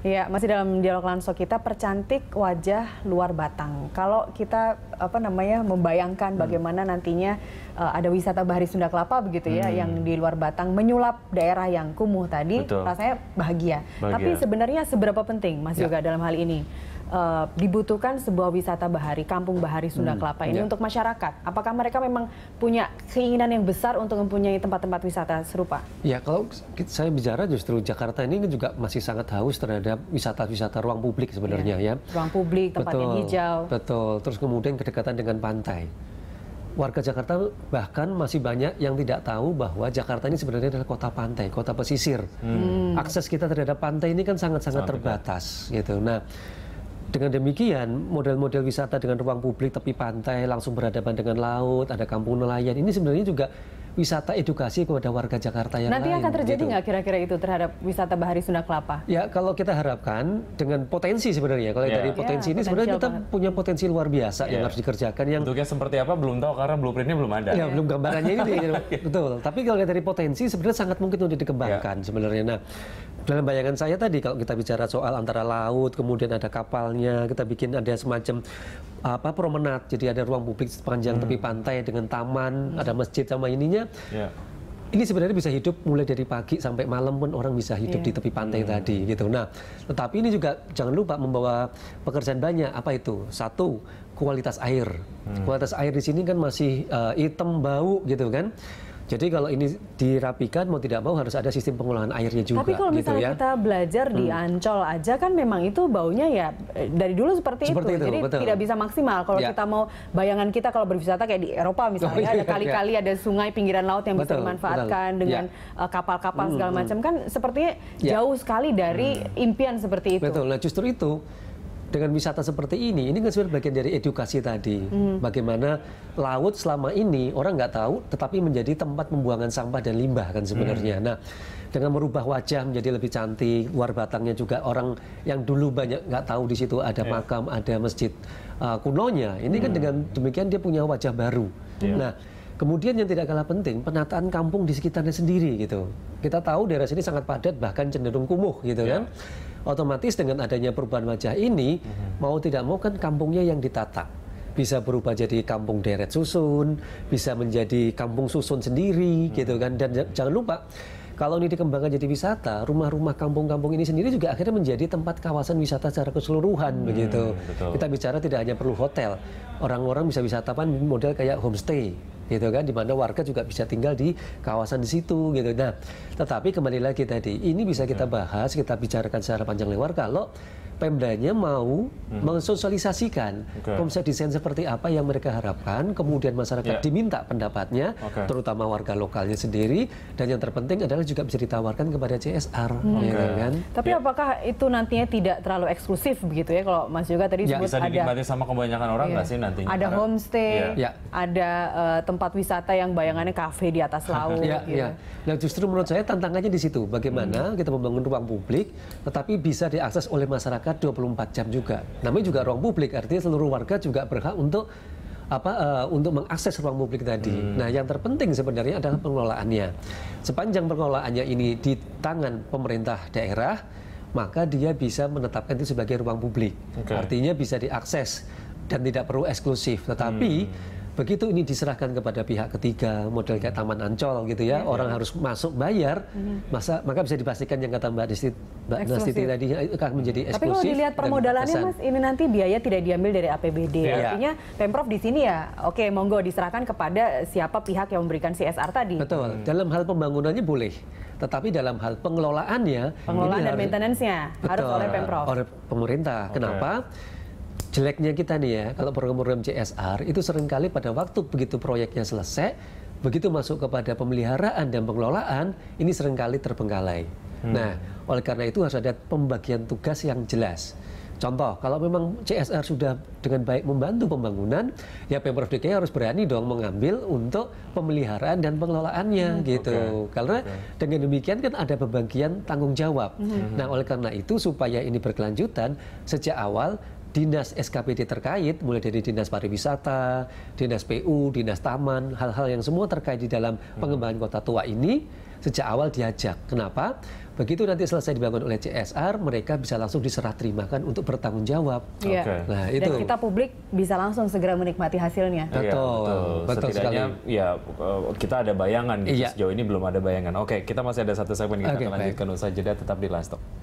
Iya, masih dalam dialog langsung kita percantik wajah luar Batang. Kalau kita apa namanya membayangkan hmm. bagaimana nantinya uh, ada wisata Bahari Sunda Kelapa begitu ya hmm. yang di luar Batang menyulap daerah yang kumuh tadi, Betul. rasanya bahagia. bahagia. Tapi sebenarnya seberapa penting Mas ya. juga dalam hal ini? uh, dibutuhkan sebuah wisata bahari, kampung bahari Sunda hmm. Kelapa ini yeah. untuk masyarakat? Apakah mereka memang punya keinginan yang besar untuk mempunyai tempat-tempat wisata serupa? Ya kalau saya bicara justru Jakarta ini juga masih sangat haus terhadap wisata-wisata ruang publik sebenarnya yeah. ya. Ruang publik, tempat betul, yang hijau. Betul. Terus kemudian kedekatan dengan pantai warga Jakarta bahkan masih banyak yang tidak tahu bahwa Jakarta ini sebenarnya adalah kota pantai, kota pesisir. Hmm. hmm. Akses kita terhadap pantai ini kan sangat-sangat terbatas gitu. Nah, dengan demikian, model-model wisata dengan ruang publik, tepi pantai, langsung berhadapan dengan laut, ada kampung nelayan, ini sebenarnya juga wisata edukasi kepada warga Jakarta yang Nanti lain. Nanti akan terjadi gitu. nggak gitu. kira-kira itu terhadap wisata Bahari Sunda Kelapa? Ya, kalau kita harapkan dengan potensi sebenarnya. Kalau yeah. dari potensi yeah, ini sebenarnya kita punya potensi luar biasa yeah. yang ya. harus dikerjakan. Yang Bentuknya seperti apa belum tahu karena blueprintnya belum ada. Ya, yeah. belum gambarannya ini. Gitu. Ya. betul. Tapi kalau dari potensi sebenarnya sangat mungkin untuk dikembangkan yeah. sebenarnya. Nah, dalam bayangan saya tadi kalau kita bicara soal antara laut kemudian ada kapalnya kita bikin ada semacam apa promenade jadi ada ruang publik sepanjang hmm. tepi pantai dengan taman hmm. ada masjid sama ininya yeah. ini sebenarnya bisa hidup mulai dari pagi sampai malam pun orang bisa hidup yeah. di tepi pantai hmm. tadi gitu nah tetapi ini juga jangan lupa membawa pekerjaan banyak apa itu satu kualitas air hmm. kualitas air di sini kan masih uh, hitam bau gitu kan jadi kalau ini dirapikan mau tidak mau harus ada sistem pengolahan airnya juga. Tapi kalau gitu misalnya gitu ya. kita belajar di hmm. Ancol aja kan memang itu baunya ya eh, dari dulu seperti, seperti itu. itu. Jadi betul. tidak bisa maksimal kalau ya. kita mau bayangan kita kalau berwisata kayak di Eropa misalnya oh, iya, ada iya. kali-kali iya. ada sungai pinggiran laut yang betul, bisa dimanfaatkan betul. dengan ya. Eh, kapal-kapal ya. segala hmm, hmm. macam kan sepertinya ya. jauh sekali dari hmm. impian seperti itu. Betul. Nah, justru itu dengan wisata seperti ini, ini kan sebenarnya bagian dari edukasi tadi. Hmm. Bagaimana laut selama ini orang nggak tahu, tetapi menjadi tempat pembuangan sampah dan limbah kan sebenarnya. Hmm. Nah, dengan merubah wajah menjadi lebih cantik, luar batangnya juga orang yang dulu banyak nggak tahu di situ ada yeah. makam, ada masjid uh, kunonya. Ini kan hmm. kan dengan demikian dia punya wajah baru. Yeah. Nah Kemudian yang tidak kalah penting penataan kampung di sekitarnya sendiri gitu. Kita tahu daerah sini sangat padat bahkan cenderung kumuh gitu yeah. kan. Otomatis dengan adanya perubahan wajah ini mm -hmm. mau tidak mau kan kampungnya yang ditata bisa berubah jadi kampung deret susun, bisa menjadi kampung susun sendiri hmm. gitu kan. Dan jangan lupa kalau ini dikembangkan jadi wisata, rumah-rumah kampung-kampung ini sendiri juga akhirnya menjadi tempat kawasan wisata secara keseluruhan hmm, begitu. Betul. Kita bicara tidak hanya perlu hotel, orang-orang bisa wisata model kayak homestay gitu kan di mana warga juga bisa tinggal di kawasan di situ gitu nah tetapi kembali lagi tadi ini bisa kita hmm. bahas kita bicarakan secara panjang lebar kalau Pemdanya mau hmm. mensosialisasikan okay. konsep desain seperti apa yang mereka harapkan, kemudian masyarakat yeah. diminta pendapatnya, okay. terutama warga lokalnya sendiri, dan yang terpenting adalah juga bisa ditawarkan kepada CSR, hmm. okay. ya kan? Tapi yeah. apakah itu nantinya tidak terlalu eksklusif begitu ya? Kalau Mas juga tadi yeah. sebut bisa dinikmati ada, sama kebanyakan orang iya. nggak sih nantinya? Ada homestay, yeah. ada uh, tempat tempat wisata yang bayangannya kafe di atas laut. ya, gitu. ya. Nah justru menurut saya tantangannya di situ, bagaimana hmm. kita membangun ruang publik, tetapi bisa diakses oleh masyarakat 24 jam juga. Namanya juga ruang publik, artinya seluruh warga juga berhak untuk apa uh, untuk mengakses ruang publik tadi. Hmm. Nah, yang terpenting sebenarnya adalah pengelolaannya. Sepanjang pengelolaannya ini di tangan pemerintah daerah, maka dia bisa menetapkan itu sebagai ruang publik. Okay. Artinya bisa diakses dan tidak perlu eksklusif. Tetapi hmm Begitu ini diserahkan kepada pihak ketiga, model kayak Taman Ancol gitu ya, ya orang harus masuk bayar, iya. masa maka bisa dipastikan yang kata Mbak Desti, Mbak Nastiti tadi eh, akan menjadi eksklusif. Tapi kalau dilihat permodalannya Mas, ini nanti biaya tidak diambil dari APBD. Ya. Artinya Pemprov di sini ya, oke monggo diserahkan kepada siapa pihak yang memberikan CSR tadi. Betul. Hmm. Dalam hal pembangunannya boleh, tetapi dalam hal pengelolaannya, pengelolaan dan maintenance-nya harus oleh Pemprov. Oleh pemerintah. Okay. Kenapa? jeleknya kita nih ya, kalau program-program CSR itu seringkali pada waktu begitu proyeknya selesai, begitu masuk kepada pemeliharaan dan pengelolaan, ini seringkali terbengkalai. Hmm. Nah, oleh karena itu harus ada pembagian tugas yang jelas. Contoh, kalau memang CSR sudah dengan baik membantu pembangunan, ya Pemprov DKI harus berani dong mengambil untuk pemeliharaan dan pengelolaannya hmm, gitu. Okay, karena okay. dengan demikian kan ada pembagian tanggung jawab. Hmm. Nah, oleh karena itu supaya ini berkelanjutan, sejak awal dinas SKPD terkait, mulai dari dinas pariwisata, dinas PU, dinas taman, hal-hal yang semua terkait di dalam hmm. pengembangan kota tua ini sejak awal diajak. Kenapa? Begitu nanti selesai dibangun oleh CSR, mereka bisa langsung diserah terimakan untuk bertanggung jawab. Iya. Okay. Nah, itu. Dan kita publik bisa langsung segera menikmati hasilnya. Iya, betul. betul. betul Setidaknya ya eh, kita ada bayangan gitu. Iya. Sejauh ini belum ada bayangan. Oke, kita masih ada satu segmen kita okay, akan lanjutkan baik. jeda tetap di lastok.